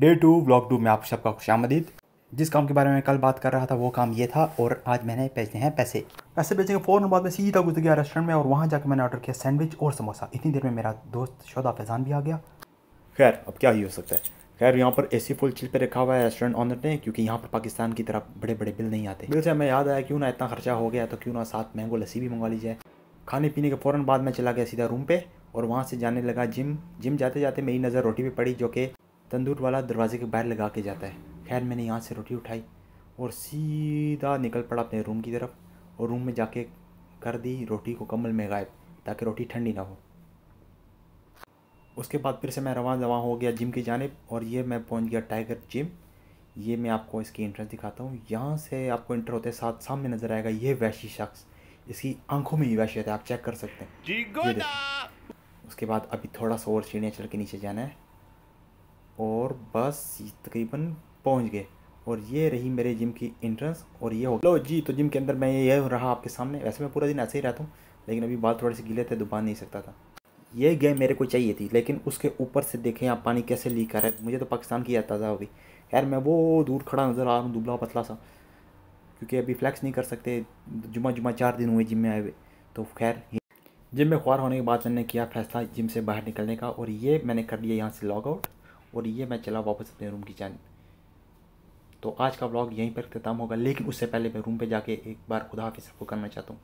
day to blog to में आप सबका खुश आमदीद जिस काम के बारे में कल बात कर रहा था वो काम ये था और आज मैंने भेजने हैं पैसे पैसे भेजेंगे के फ़ौरन बाद में सीधा गुजर गया रेस्टोरेंट में और वहाँ जाकर मैंने ऑर्डर किया सैंडविच और समोसा इतनी देर में मेरा दोस्त शोदा फैज़ान भी आ गया खैर अब क्या ही हो सकता है खैर यहाँ पर ए सी फुल चिल पे रखा हुआ है रेस्टोरेंट ऑनर ने क्योंकि यहाँ पर पाकिस्तान की तरफ बड़े बड़े बिल नहीं आते बिल से हमें याद आया क्यों ना इतना खर्चा हो गया तो क्यों ना साथ मैंगो लस्सी भी मंगा ली जाए खाने पीने के फ़ौरन बाद मैं चला गया सीधा रूम पे और वहाँ से जाने लगा जिम जिम जाते जाते मेरी नज़र रोटी पर पड़ी जो कि तंदूर वाला दरवाजे के बाहर लगा के जाता है खैर मैंने यहाँ से रोटी उठाई और सीधा निकल पड़ा अपने रूम की तरफ और रूम में जाके कर दी रोटी को कम्बल में गायब ताकि रोटी ठंडी ना हो उसके बाद फिर से मैं रवा रवान हो गया जिम की जानब और ये मैं पहुंच गया टाइगर जिम ये मैं आपको इसकी एंट्रेंस दिखाता हूँ यहाँ से आपको इंटर होते साथ सामने नज़र आएगा ये वैशी शख्स इसकी आंखों में ही वैशियत है आप चेक कर सकते हैं उसके बाद अभी थोड़ा सा और सीढ़ियाँ चल के नीचे जाना है और बस तकरीबन पहुंच गए और ये रही मेरे जिम की इंट्रेंस और ये हो लो जी तो जिम के अंदर मैं ये रहा आपके सामने वैसे मैं पूरा दिन ऐसे ही रहता हूँ लेकिन अभी बाल थोड़े से गीले थे दुबा नहीं सकता था ये गेम मेरे को चाहिए थी लेकिन उसके ऊपर से देखें आप पानी कैसे लीक आ रहा है मुझे तो पाकिस्तान की याद ताज़ा होगी यार मैं वो दूर खड़ा नज़र आ रहा हूँ दुबला पतला सा क्योंकि अभी फ्लैक्स नहीं कर सकते जुमा जुमा चार दिन हुए जिम में आए हुए तो खैर जिम में ख्वार होने के बाद मैंने किया फैसला जिम से बाहर निकलने का और ये मैंने कर लिया यहाँ से लॉग आउट और ये मैं चला वापस अपने रूम की जान तो आज का ब्लॉग यहीं पर अख्ताम होगा लेकिन उससे पहले मैं रूम पे जाके एक बार खुदा हाफि सबको करना चाहता हूँ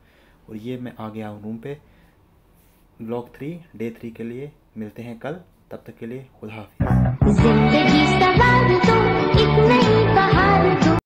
और ये मैं आ गया हूँ रूम पे ब्लॉग थ्री डे थ्री के लिए मिलते हैं कल तब तक के लिए खुदा हाफि